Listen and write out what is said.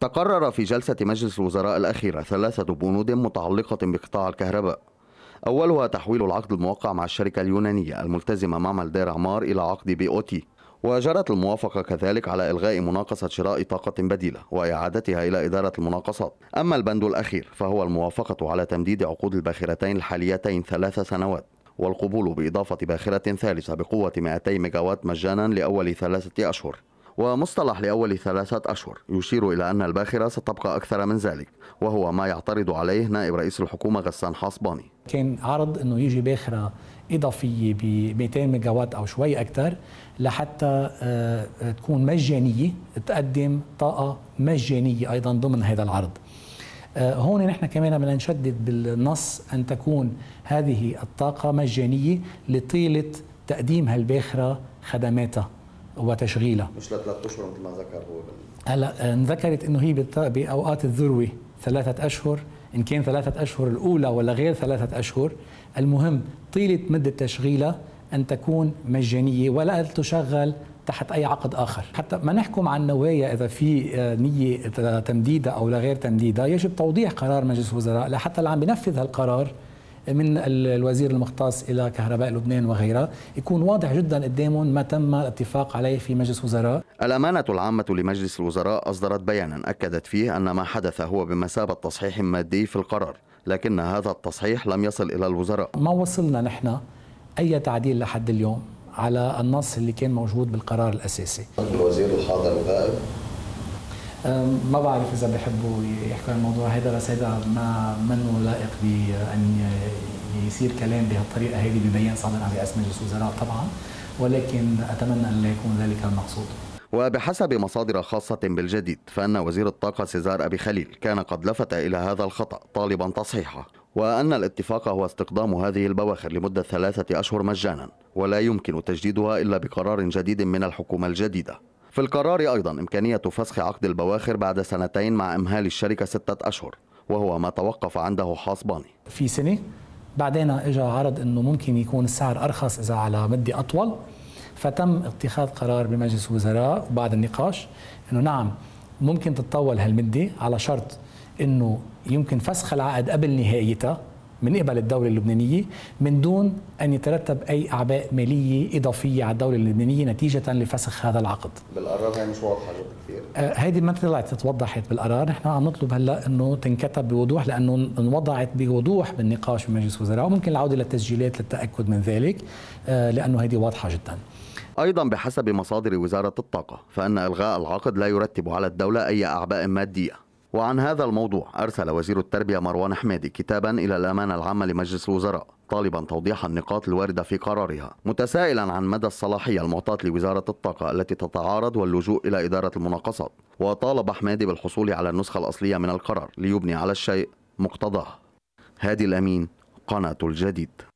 تقرر في جلسة مجلس الوزراء الأخيرة ثلاثة بنود متعلقة بقطاع الكهرباء أولها تحويل العقد الموقع مع الشركة اليونانية الملتزمة مع دير عمار إلى عقد بي أو تي وجرت الموافقة كذلك على إلغاء مناقصة شراء طاقة بديلة وإعادتها إلى إدارة المناقصات أما البند الأخير فهو الموافقة على تمديد عقود الباخرتين الحاليتين ثلاث سنوات والقبول بإضافة باخرة ثالثة بقوة 200 ميجاوات مجانا لأول ثلاثة أشهر ومصطلح لأول ثلاثة أشهر يشير إلى أن الباخرة ستبقى أكثر من ذلك وهو ما يعترض عليه نائب رئيس الحكومة غسان حصباني كان عرض أنه يجي باخرة إضافية ب 200 ميجاوات أو شوي أكثر لحتى آه، آه، تكون مجانية تقدم طاقة مجانية أيضا ضمن هذا العرض آه، هون نحن كمان بدنا نشدد بالنص أن تكون هذه الطاقة مجانية لطيلة تقديم هالباخرة خدماتها وتشغيلها مش لثلاث اشهر مثل ما ذكر هو هلا آه، انذكرت انه هي باوقات الذروه ثلاثه اشهر ان كان ثلاثه اشهر الاولى ولا غير ثلاثه اشهر المهم طيله مده تشغيلها ان تكون مجانيه ولا تشغل تحت اي عقد اخر حتى ما نحكم عن نوايا اذا في آه، نيه تمديدها او لغير تمديدها يجب توضيح قرار مجلس الوزراء لحتى اللي عم بينفذ هالقرار من الوزير المختص إلى كهرباء لبنان وغيرها يكون واضح جدا قدامهم ما تم الاتفاق عليه في مجلس وزراء الأمانة العامة لمجلس الوزراء أصدرت بيانا أكدت فيه أن ما حدث هو بمثابة تصحيح مادي في القرار لكن هذا التصحيح لم يصل إلى الوزراء ما وصلنا نحن أي تعديل لحد اليوم على النص اللي كان موجود بالقرار الأساسي الوزير الحاضر الغائب ما بعرف اذا بحبوا يحكوا عن الموضوع هذا بس هذا ما منه لائق بان يصير كلام بهالطريقه هذه ببيان صادر عن رئاسه مجلس الوزراء طبعا ولكن اتمنى ان لا يكون ذلك المقصود وبحسب مصادر خاصة بالجديد فأن وزير الطاقة سيزار أبي خليل كان قد لفت إلى هذا الخطأ طالبا تصحيحه وأن الاتفاق هو استقدام هذه البواخر لمدة ثلاثة أشهر مجانا ولا يمكن تجديدها إلا بقرار جديد من الحكومة الجديدة في القرار أيضا إمكانية فسخ عقد البواخر بعد سنتين مع إمهال الشركة ستة أشهر وهو ما توقف عنده حاسباني في سنة بعدين اجى عرض انه ممكن يكون السعر ارخص اذا على مده اطول فتم اتخاذ قرار بمجلس الوزراء وبعد النقاش انه نعم ممكن تتطول هالمده على شرط انه يمكن فسخ العقد قبل نهايتها من قبل الدولة اللبنانية من دون أن يترتب أي أعباء مالية إضافية على الدولة اللبنانية نتيجة لفسخ هذا العقد بالقرار هي مش واضحة كثير آه، هيدي ما طلعت توضحت بالقرار نحن عم نطلب هلا انه تنكتب بوضوح لانه انوضعت بوضوح بالنقاش بمجلس الوزراء وممكن العوده للتسجيلات للتاكد من ذلك آه، لانه هيدي واضحه جدا أيضا بحسب مصادر وزارة الطاقة فإن إلغاء العقد لا يرتب على الدولة أي أعباء مادية وعن هذا الموضوع أرسل وزير التربية مروان حمادي كتابا إلى الأمانة العامة لمجلس الوزراء طالبا توضيح النقاط الواردة في قرارها متسائلا عن مدى الصلاحية المعطاة لوزارة الطاقة التي تتعارض واللجوء إلى إدارة المناقصات وطالب حمادي بالحصول على النسخة الأصلية من القرار ليبني على الشيء مقتضاه هادي الأمين قناة الجديد